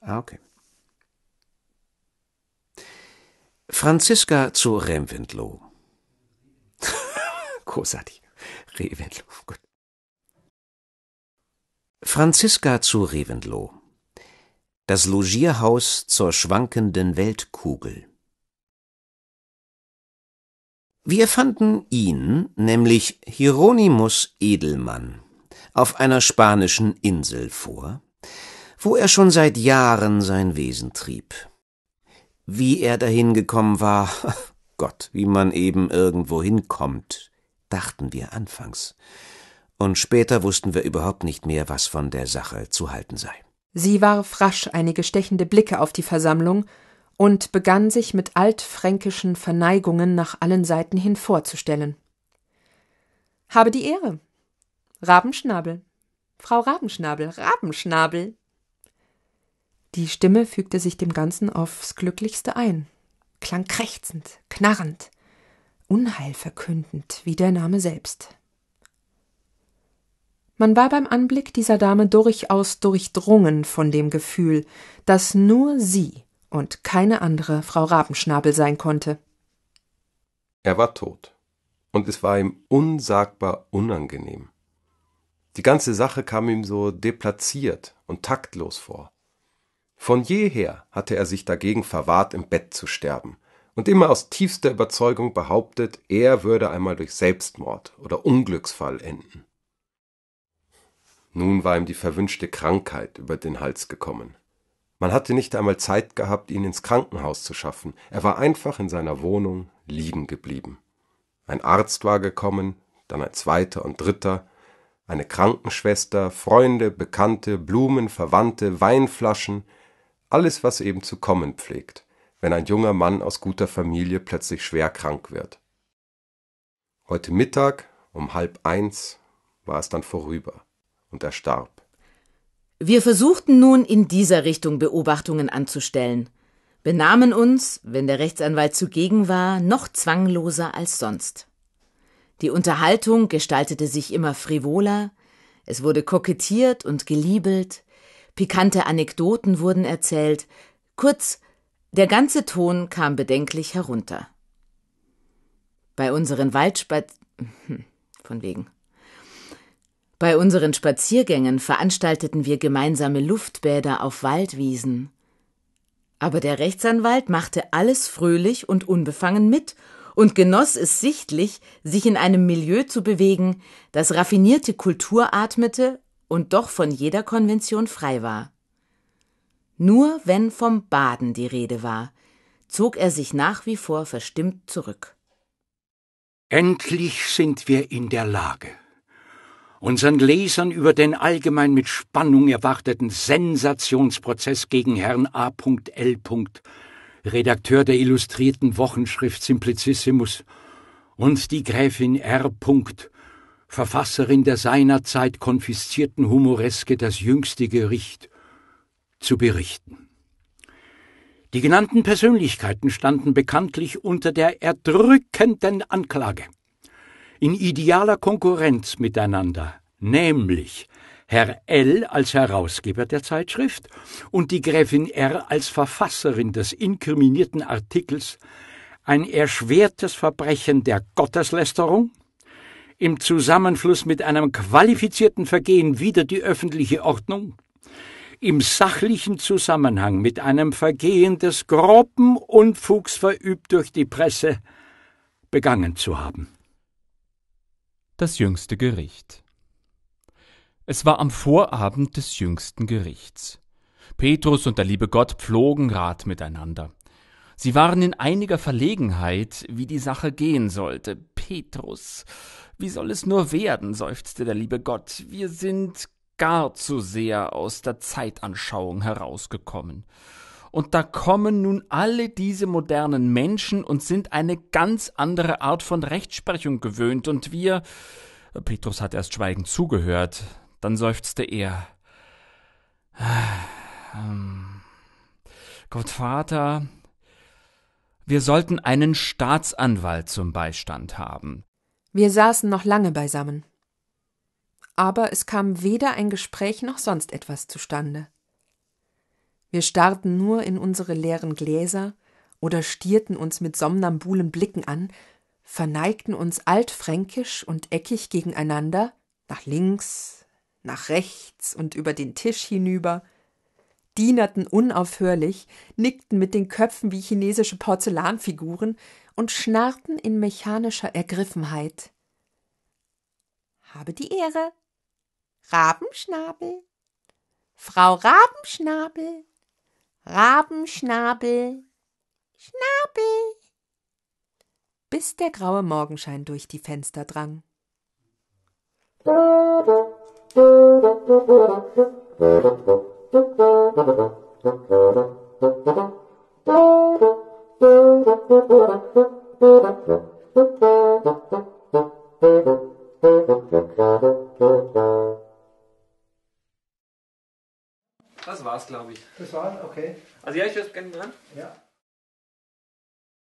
Ah, okay. Franziska zu Remwindloh. Großartig. Reventlow, gut. Franziska zu Remwindloh. Das Logierhaus zur schwankenden Weltkugel. Wir fanden ihn, nämlich Hieronymus Edelmann, auf einer spanischen Insel vor, wo er schon seit Jahren sein Wesen trieb. Wie er dahin gekommen war, Gott, wie man eben irgendwo hinkommt, dachten wir anfangs. Und später wussten wir überhaupt nicht mehr, was von der Sache zu halten sei. Sie warf rasch einige stechende Blicke auf die Versammlung und begann sich mit altfränkischen Verneigungen nach allen Seiten hin vorzustellen. Habe die Ehre. Rabenschnabel. Frau Rabenschnabel, Rabenschnabel. Die Stimme fügte sich dem Ganzen aufs glücklichste ein, klang krächzend, knarrend, unheilverkündend wie der Name selbst. Man war beim Anblick dieser Dame durchaus durchdrungen von dem Gefühl, dass nur sie und keine andere Frau Rabenschnabel sein konnte. Er war tot, und es war ihm unsagbar unangenehm. Die ganze Sache kam ihm so deplatziert und taktlos vor. Von jeher hatte er sich dagegen verwahrt, im Bett zu sterben, und immer aus tiefster Überzeugung behauptet, er würde einmal durch Selbstmord oder Unglücksfall enden. Nun war ihm die verwünschte Krankheit über den Hals gekommen. Man hatte nicht einmal Zeit gehabt, ihn ins Krankenhaus zu schaffen, er war einfach in seiner Wohnung liegen geblieben. Ein Arzt war gekommen, dann ein zweiter und dritter, eine Krankenschwester, Freunde, Bekannte, Blumen, Verwandte, Weinflaschen, alles, was eben zu kommen pflegt, wenn ein junger Mann aus guter Familie plötzlich schwer krank wird. Heute Mittag um halb eins war es dann vorüber, und er starb. Wir versuchten nun in dieser Richtung Beobachtungen anzustellen, benahmen uns, wenn der Rechtsanwalt zugegen war, noch zwangloser als sonst. Die Unterhaltung gestaltete sich immer frivoler, es wurde kokettiert und geliebelt, pikante Anekdoten wurden erzählt, kurz, der ganze Ton kam bedenklich herunter. Bei unseren Waldspat hm, von wegen. Bei unseren Spaziergängen veranstalteten wir gemeinsame Luftbäder auf Waldwiesen. Aber der Rechtsanwalt machte alles fröhlich und unbefangen mit und genoss es sichtlich, sich in einem Milieu zu bewegen, das raffinierte Kultur atmete und doch von jeder Konvention frei war. Nur wenn vom Baden die Rede war, zog er sich nach wie vor verstimmt zurück. Endlich sind wir in der Lage, unseren Lesern über den allgemein mit Spannung erwarteten Sensationsprozess gegen Herrn A.L. Redakteur der Illustrierten Wochenschrift Simplicissimus und die Gräfin R. Verfasserin der seinerzeit konfiszierten Humoreske Das jüngste Gericht, zu berichten. Die genannten Persönlichkeiten standen bekanntlich unter der erdrückenden Anklage, in idealer Konkurrenz miteinander, nämlich Herr L. als Herausgeber der Zeitschrift und die Gräfin R. als Verfasserin des inkriminierten Artikels ein erschwertes Verbrechen der Gotteslästerung, im Zusammenfluss mit einem qualifizierten Vergehen wieder die öffentliche Ordnung, im sachlichen Zusammenhang mit einem Vergehen des groben Unfugs verübt durch die Presse begangen zu haben. Das jüngste Gericht. Es war am Vorabend des jüngsten Gerichts. Petrus und der liebe Gott pflogen Rat miteinander. Sie waren in einiger Verlegenheit, wie die Sache gehen sollte, Petrus. Wie soll es nur werden, seufzte der liebe Gott, wir sind gar zu sehr aus der Zeitanschauung herausgekommen. Und da kommen nun alle diese modernen Menschen und sind eine ganz andere Art von Rechtsprechung gewöhnt, und wir. Petrus hat erst schweigend zugehört, dann seufzte er. Ah, ähm, Gott Vater, wir sollten einen Staatsanwalt zum Beistand haben. Wir saßen noch lange beisammen. Aber es kam weder ein Gespräch noch sonst etwas zustande. Wir starrten nur in unsere leeren Gläser oder stierten uns mit somnambulen Blicken an, verneigten uns altfränkisch und eckig gegeneinander, nach links, nach rechts und über den Tisch hinüber, dienerten unaufhörlich, nickten mit den Köpfen wie chinesische Porzellanfiguren und schnarrten in mechanischer Ergriffenheit. Habe die Ehre. Rabenschnabel. Frau Rabenschnabel. Rabenschnabel. Schnabel. Bis der graue Morgenschein durch die Fenster drang. Das war's, glaube ich. Das war's, okay. Also ja, ich würde es gerne hören. Ja.